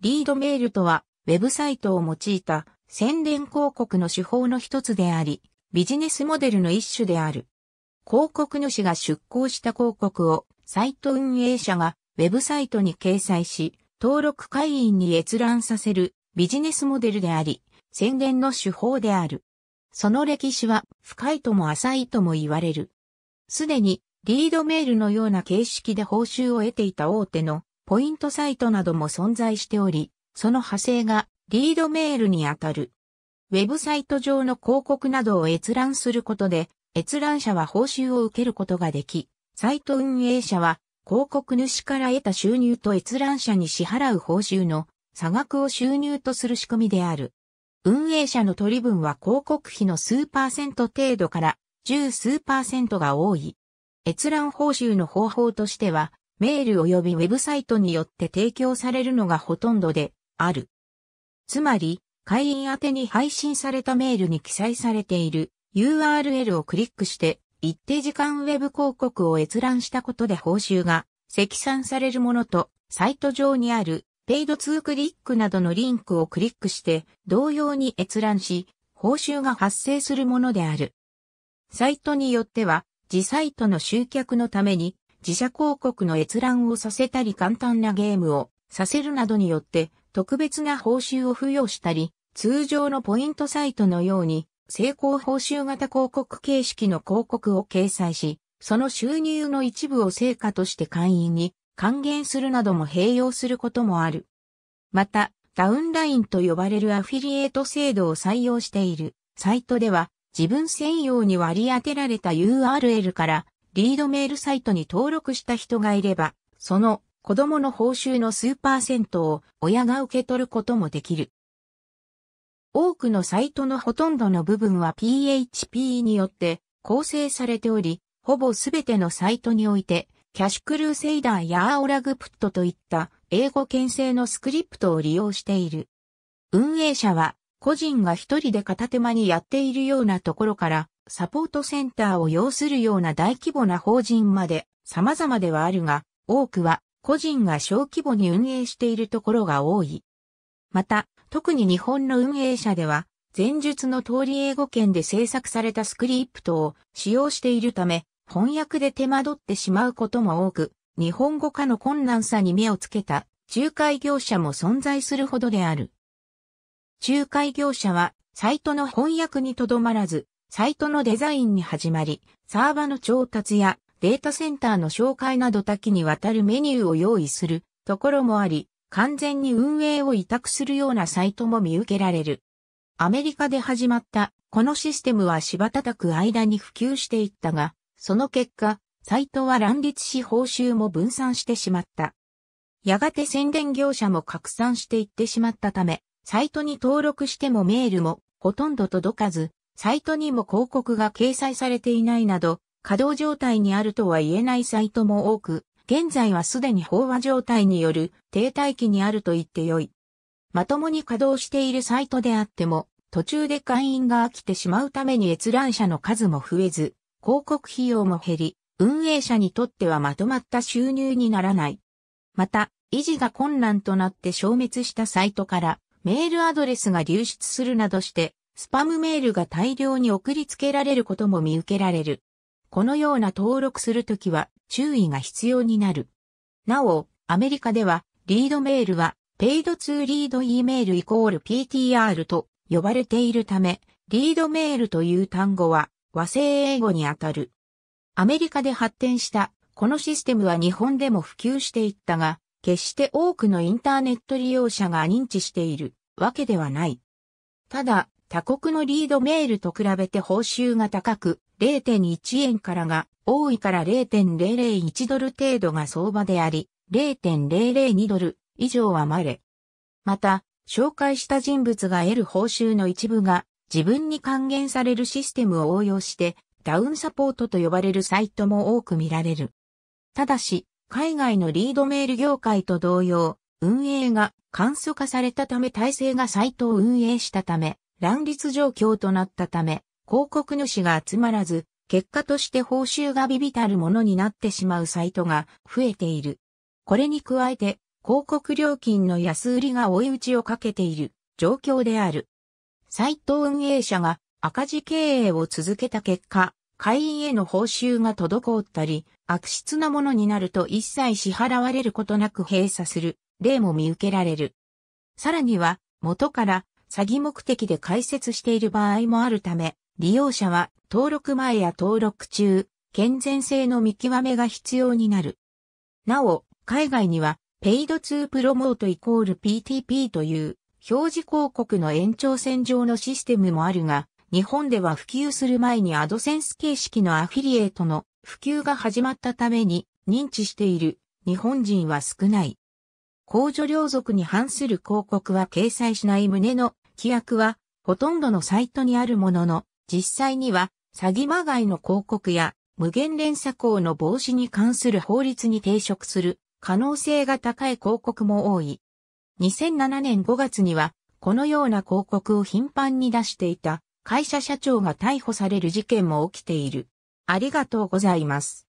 リードメールとは、ウェブサイトを用いた宣伝広告の手法の一つであり、ビジネスモデルの一種である。広告主が出稿した広告を、サイト運営者がウェブサイトに掲載し、登録会員に閲覧させるビジネスモデルであり、宣伝の手法である。その歴史は深いとも浅いとも言われる。すでにリードメールのような形式で報酬を得ていた大手のポイントサイトなども存在しており、その派生がリードメールにあたる。ウェブサイト上の広告などを閲覧することで、閲覧者は報酬を受けることができ、サイト運営者は広告主から得た収入と閲覧者に支払う報酬の差額を収入とする仕組みである。運営者の取り分は広告費の数パーセント程度から十数パーセントが多い。閲覧報酬の方法としては、メール及びウェブサイトによって提供されるのがほとんどである。つまり、会員宛に配信されたメールに記載されている URL をクリックして一定時間ウェブ広告を閲覧したことで報酬が積算されるものとサイト上にあるペイド2クリックなどのリンクをクリックして同様に閲覧し報酬が発生するものである。サイトによっては自サイトの集客のために自社広告の閲覧をさせたり簡単なゲームをさせるなどによって特別な報酬を付与したり、通常のポイントサイトのように成功報酬型広告形式の広告を掲載し、その収入の一部を成果として会員に還元するなども併用することもある。また、ダウンラインと呼ばれるアフィリエイト制度を採用しているサイトでは、自分専用に割り当てられた URL からリードメールサイトに登録した人がいれば、その子供の報酬の数パーセントを親が受け取ることもできる。多くのサイトのほとんどの部分は PHP によって構成されており、ほぼすべてのサイトにおいて、キャッシュクルーセイダーやアオラグプットといった英語牽制のスクリプトを利用している。運営者は個人が一人で片手間にやっているようなところからサポートセンターを要するような大規模な法人まで様々ではあるが、多くは個人が小規模に運営しているところが多い。また、特に日本の運営者では、前述の通り英語圏で制作されたスクリプトを使用しているため、翻訳で手間取ってしまうことも多く、日本語化の困難さに目をつけた仲介業者も存在するほどである。仲介業者は、サイトの翻訳にとどまらず、サイトのデザインに始まり、サーバの調達やデータセンターの紹介など多岐にわたるメニューを用意するところもあり、完全に運営を委託するようなサイトも見受けられる。アメリカで始まったこのシステムは柴叩く間に普及していったが、その結果、サイトは乱立し報酬も分散してしまった。やがて宣伝業者も拡散していってしまったため、サイトに登録してもメールもほとんど届かず、サイトにも広告が掲載されていないなど、稼働状態にあるとは言えないサイトも多く、現在はすでに飽和状態による停滞期にあると言ってよい。まともに稼働しているサイトであっても、途中で会員が飽きてしまうために閲覧者の数も増えず、広告費用も減り、運営者にとってはまとまった収入にならない。また、維持が困難となって消滅したサイトから、メールアドレスが流出するなどして、スパムメールが大量に送りつけられることも見受けられる。このような登録するときは注意が必要になる。なお、アメリカでは、リードメールは、ペイドツーリード E メールイコール PTR と呼ばれているため、リードメールという単語は和製英語にあたる。アメリカで発展したこのシステムは日本でも普及していったが、決して多くのインターネット利用者が認知しているわけではない。ただ、他国のリードメールと比べて報酬が高く、0.1円からが、多いから0.001ドル程度が相場であり、0.002ドル以上はまれ。また、紹介した人物が得る報酬の一部が自分に還元されるシステムを応用して、ダウンサポートと呼ばれるサイトも多く見られる。ただし、海外のリードメール業界と同様、運営が簡素化されたため体制がサイトを運営したため、乱立状況となったため、広告主が集まらず、結果として報酬が微々たるものになってしまうサイトが増えている。これに加えて、広告料金の安売りが追い打ちをかけている状況である。サイト運営者が赤字経営を続けた結果、会員への報酬が滞ったり、悪質なものになると一切支払われることなく閉鎖する例も見受けられる。さらには、元から詐欺目的で開設している場合もあるため、利用者は登録前や登録中、健全性の見極めが必要になる。なお、海外には、ペイド2プロモートイコール PTP という表示広告の延長線上のシステムもあるが、日本では普及する前にアドセンス形式のアフィリエイトの普及が始まったために認知している日本人は少ない。公助領族に反する広告は掲載しない旨の規約はほとんどのサイトにあるものの、実際には詐欺まがいの広告や無限連鎖校の防止に関する法律に抵触する可能性が高い広告も多い。2007年5月にはこのような広告を頻繁に出していた会社社長が逮捕される事件も起きている。ありがとうございます。